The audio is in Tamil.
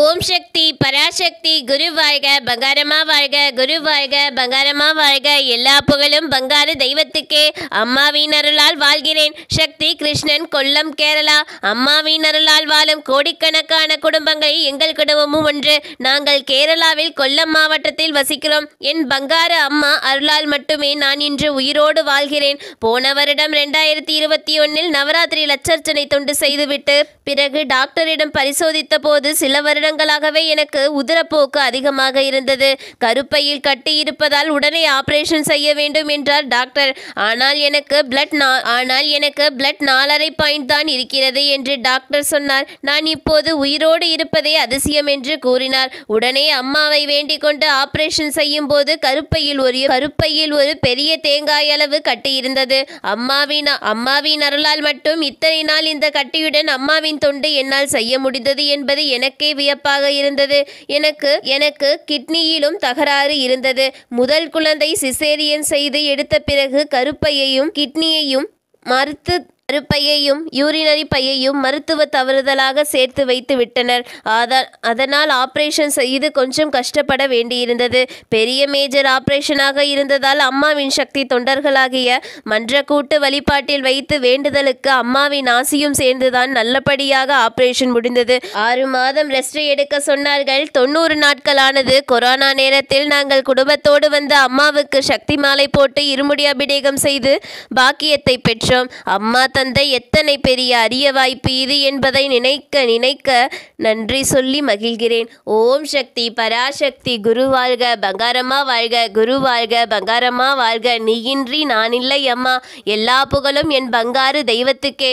ஓம் சக்தி பராசக்தி குரு வாழ்க பங்காரமா வாழ்க குரு வாழ்க பங்காரமா வாழ்க எல்லா புகழும் பங்காரு தெய்வத்துக்கே அம்மாவின் அருளால் வாழ்கிறேன் சக்தி கிருஷ்ணன் கொல்லம் கேரளா அம்மாவின் அருளால் வாழும் கோடிக்கணக்கான குடும்பங்களில் எங்கள் குடும்பமும் ஒன்று நாங்கள் கேரளாவில் கொல்லம் மாவட்டத்தில் வசிக்கிறோம் என் பங்காரு அம்மா அருளால் மட்டுமே நான் இன்று உயிரோடு வாழ்கிறேன் போன வருடம் ரெண்டாயிரத்தி இருபத்தி ஒன்னில் நவராத்திரி லட்சர்ச்சனை தொண்டு செய்துவிட்டு பிறகு டாக்டரிடம் பரிசோதித்த போது சிலவர் வருடங்களாகவே எனக்கு உதிரப்போக்கு அதிகமாக இருந்தது கருப்பையில் கட்டி இருப்பதால் உடனே ஆபரேஷன் செய்ய வேண்டும் என்றார் டாக்டர் ஆனால் எனக்கு பிளட் ஆனால் எனக்கு பிளட் நாலரை பாயிண்ட் தான் இருக்கிறது என்று டாக்டர் சொன்னார் நான் இப்போது உயிரோடு இருப்பதே அதிசயம் என்று கூறினார் உடனே அம்மாவை வேண்டிக் கொண்டு ஆபரேஷன் செய்யும் போது கருப்பையில் ஒரு கருப்பையில் ஒரு பெரிய தேங்காய் அளவு கட்டி இருந்தது அம்மாவின் அம்மாவின் அருளால் மட்டும் இத்தனை நாள் இந்த கட்டியுடன் அம்மாவின் தொண்டு என்னால் செய்ய முடிந்தது என்பது எனக்கே வியப்பாக இருந்தது எனக்கு எனக்கு கிட்னியிலும் தகராறு இருந்தது முதல் குழந்தை சிசேரியன் செய்து எடுத்த பிறகு கருப்பையையும் கிட்னியையும் மறுத்து கருப்பையையும் யூரினரி பையையும் மருத்துவ தவறுதலாக சேர்த்து வைத்து விட்டனர் அதனால் ஆபரேஷன் செய்து கொஞ்சம் கஷ்டப்பட வேண்டியிருந்தது பெரிய மேஜர் ஆபரேஷனாக இருந்ததால் அம்மாவின் சக்தி தொண்டர்களாகிய மன்றக்கூட்டு வழிபாட்டில் வைத்து வேண்டுதலுக்கு அம்மாவின் ஆசியும் சேர்ந்துதான் நல்லபடியாக ஆபரேஷன் முடிந்தது ஆறு மாதம் ரெஸ்ட் எடுக்க சொன்னார்கள் தொண்ணூறு நாட்களானது கொரோனா நேரத்தில் நாங்கள் குடும்பத்தோடு வந்து அம்மாவுக்கு சக்தி மாலை போட்டு இருமுடி அபிடேகம் செய்து பாக்கியத்தை பெற்றோம் அம்மா தந்த எத்தனை பெரிய அரிய வாய்ப்பு இது என்பதை நினைக்க நினைக்க நன்றி சொல்லி மகிழ்கிறேன் ஓம் சக்தி பராசக்தி குரு வாழ்க பங்காரமா வாழ்க குரு வாழ்க பங்காரமா வாழ்க நீயின்றி நானில்லை அம்மா எல்லா புகழும் என் பங்காறு தெய்வத்துக்கே